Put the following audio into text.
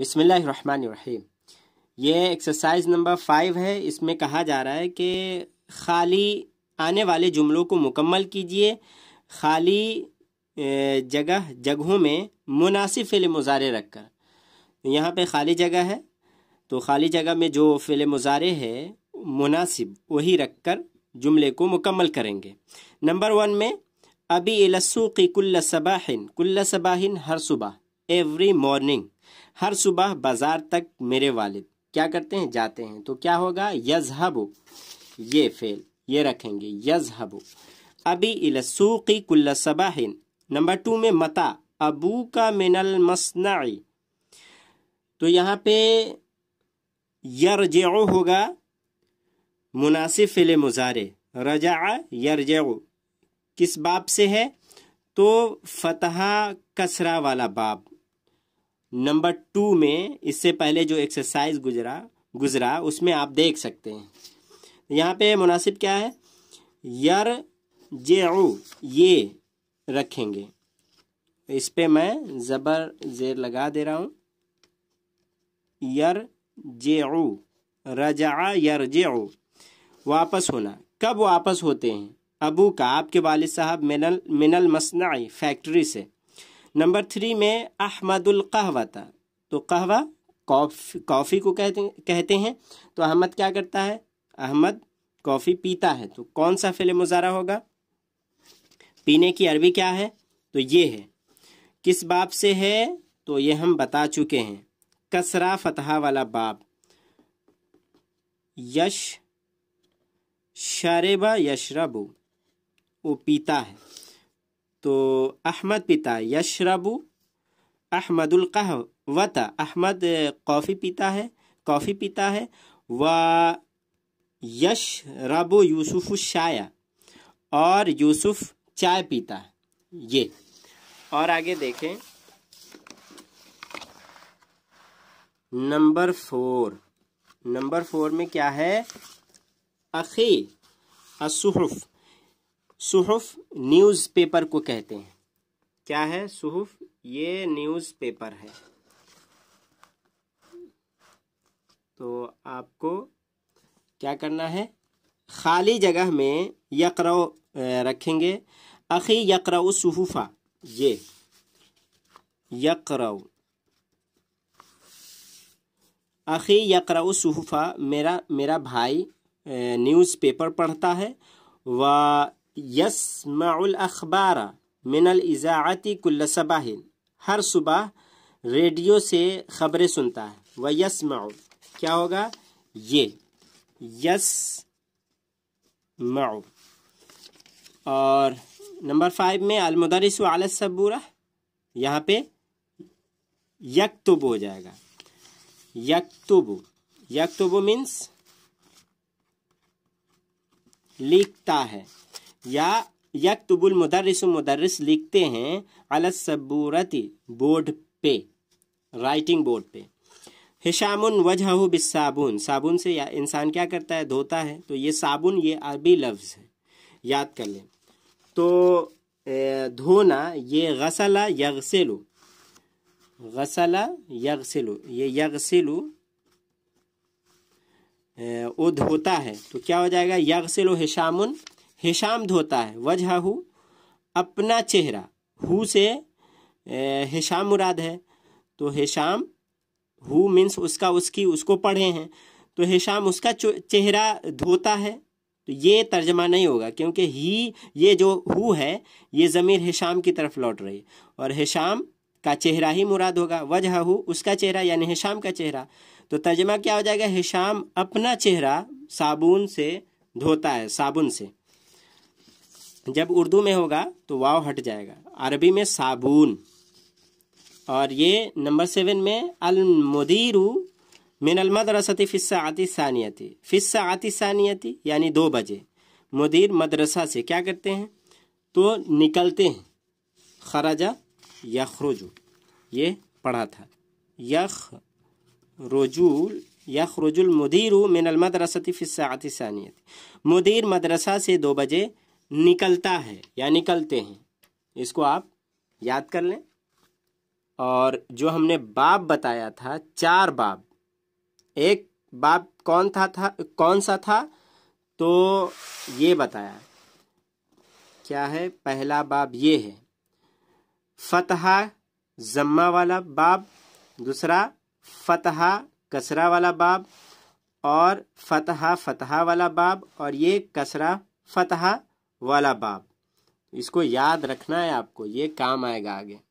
बिसमीम ये exercise number five है इसमें कहा जा रहा है कि खाली आने वाले जुमलों को मुकम्मल कीजिए खाली जगह जगहों में मुनासिब फ़िल मुजारे रख कर यहाँ पर खाली जगह है तो खाली जगह में जो फ़िल मुजारे है मुनासिब वही रख कर जुमले को मुकम्मल करेंगे नंबर वन में अभी इलसूकी कुल्ल सबाहिन कुल्ल सबाहिन हर सुबह एवरी मॉर्निंग हर सुबह बाजार तक मेरे वालिद क्या करते हैं जाते हैं तो क्या होगा यजहबो ये फेल ये रखेंगे यजहबो अभी इलसूकी कुल्ल सबाहिन नंबर टू में मता अबू का मिनल मसनाई तो यहाँ पे यरज होगा मुनासिब फिल मुजारे रजा यरज किस बाब से है तो फतहा कसरा वाला बाब नंबर टू में इससे पहले जो एक्सरसाइज गुजरा गुजरा उसमें आप देख सकते हैं यहाँ पे मुनासिब क्या है यर जे ये रखेंगे इस पे मैं ज़बर जेर लगा दे रहा हूँ यर जे रजा यर जे वापस होना कब वापस होते हैं अबू का आपके वाल साहब मिनल मिनल मसनाई फैक्ट्री से नंबर थ्री में अहमदुल कहवा तो कहवा कॉफ़ी कॉफ़ी को कहते कहते हैं तो अहमद क्या करता है अहमद कॉफ़ी पीता है तो कौन सा फिल मुजारा होगा पीने की अरबी क्या है तो ये है किस बाप से है तो ये हम बता चुके हैं कसरा फतहा वाला बाप यश शरेबा यशरबू वो पीता है तो अहमद पिता यशरबू कहवत अहमद कॉफ़ी पीता है कॉफ़ी पीता है व यश रबो यूसुफ शाया और यूसुफ चाय पीता है ये और आगे देखें नंबर फोर नंबर फोर में क्या है अखी असुहफ़ सुहफ न्यूज़पेपर को कहते हैं क्या है सुहफ ये न्यूज़पेपर है तो आपको क्या करना है खाली जगह में यकर रखेंगे अखी यकर सुहूफा ये यकर अखी यकर सुहूफा मेरा मेरा भाई न्यूज़पेपर पढ़ता है व यसमाउल अखबार मिनल इज़ाती कुल्ल हर सुबह रेडियो से खबरें सुनता है वह यसमाउ क्या होगा ये यस माओ और नंबर फाइव में अलमदरस सबूरा यहाँ पे यकतुब हो जाएगा यक यक यकतुब मीन्स लिखता है या यकतबुल मदरस मदरस लिखते हैं अलसबूरती बोर्ड पे राइटिंग बोर्ड पे हिशामुन वजह बिस साबुन साबुन से या इंसान क्या करता है धोता है तो ये साबुन ये अरबी लफ्ज़ है याद कर लें तो धोना ये गसला यगसिलु गसला यगसिलु ये यगसिलु वो धोता है तो क्या हो जाएगा यगसिलु हिशामुन हिशाम धोता है वजह हु अपना चेहरा हु से हिशाम मुराद है तो हिशाम हु मीन्स उसका उसकी उसको पढ़े हैं तो हिशाम उसका चेहरा धोता है तो ये तर्जमा नहीं होगा क्योंकि ही ये जो हु है ये ज़मीर हिशाम की तरफ लौट रही है और हिशाम का चेहरा ही मुराद होगा वजह हु उसका चेहरा यानी हिशाम का चेहरा तो तर्जमा क्या हो जाएगा हिशाम अपना चेहरा साबुन से धोता है साबुन से जब उर्दू में होगा तो वाव हट जाएगा अरबी में साबुन और ये नंबर सेवन में अलमदीरु मिन अलमदरसती फ़िस्सा आती सानियती फ़िस्सा आती सानियती यानी दो बजे मदीर मदरसा से क्या करते हैं तो निकलते हैं खराजा रोजू ये पढ़ा था यख रोजूल यख रोजुल मुदीरू मिन अलमदरसती फ़िस्सा आती सानियती मदीर मदरसा से दो बजे निकलता है या निकलते हैं इसको आप याद कर लें और जो हमने बाप बताया था चार बाप एक बाप कौन था था कौन सा था तो ये बताया क्या है पहला बाब ये है फतहा जम्मा वाला बाब दूसरा फतहा कसरा वाला बाब और फतहा फतहा वाला बाब और ये कसरा फतहा वाला बाप इसको याद रखना है आपको ये काम आएगा आगे